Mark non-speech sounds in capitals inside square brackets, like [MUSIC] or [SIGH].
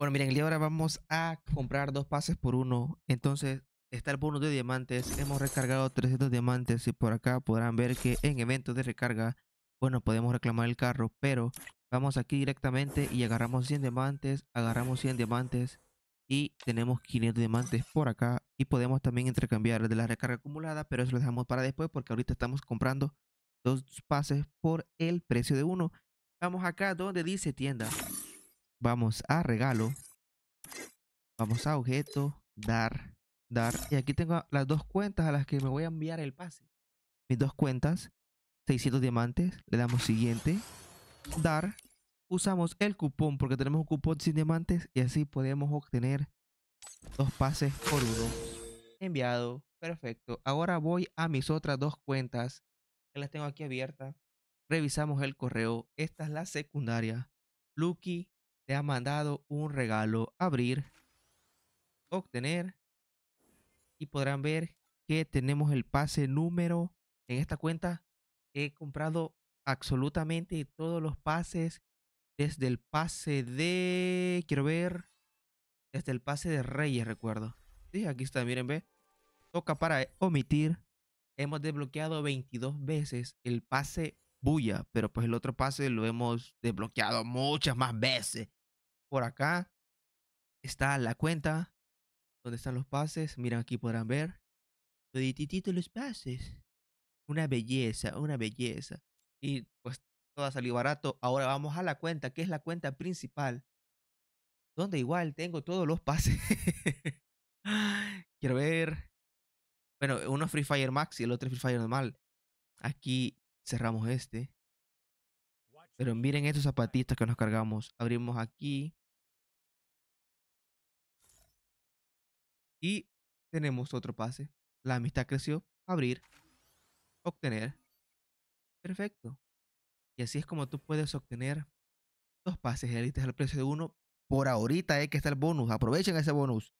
Bueno, miren, y ahora vamos a comprar dos pases por uno. Entonces, está el bono de diamantes. Hemos recargado 300 diamantes y por acá podrán ver que en eventos de recarga, bueno, podemos reclamar el carro, pero vamos aquí directamente y agarramos 100 diamantes, agarramos 100 diamantes y tenemos 500 diamantes por acá y podemos también intercambiar de la recarga acumulada, pero eso lo dejamos para después porque ahorita estamos comprando dos pases por el precio de uno. Vamos acá donde dice tienda. Vamos a regalo. Vamos a objeto. Dar. Dar. Y aquí tengo las dos cuentas a las que me voy a enviar el pase. Mis dos cuentas. 600 diamantes. Le damos siguiente. Dar. Usamos el cupón porque tenemos un cupón sin diamantes. Y así podemos obtener dos pases por uno. Enviado. Perfecto. Ahora voy a mis otras dos cuentas. Que las tengo aquí abiertas. Revisamos el correo. Esta es la secundaria. Lucky te ha mandado un regalo. Abrir, obtener y podrán ver que tenemos el pase número en esta cuenta. He comprado absolutamente todos los pases desde el pase de... Quiero ver. Desde el pase de Reyes, recuerdo. Sí, aquí está, miren, ve. Toca para omitir. Hemos desbloqueado 22 veces el pase bulla, pero pues el otro pase lo hemos desbloqueado muchas más veces por acá está la cuenta donde están los pases. Miren, aquí podrán ver. Todititito los pases. Una belleza, una belleza. Y pues todo ha salido barato. Ahora vamos a la cuenta, que es la cuenta principal. Donde igual tengo todos los pases. [LAUGHS] Quiero ver. Bueno, uno es Free Fire Max y el otro es Free Fire normal. Aquí cerramos este. Pero miren estos zapatitos que nos cargamos. Abrimos aquí. Y tenemos otro pase. La amistad creció. Abrir. Obtener. Perfecto. Y así es como tú puedes obtener dos pases élites al precio de uno. Por ahorita hay eh, que está el bonus. Aprovechen ese bonus.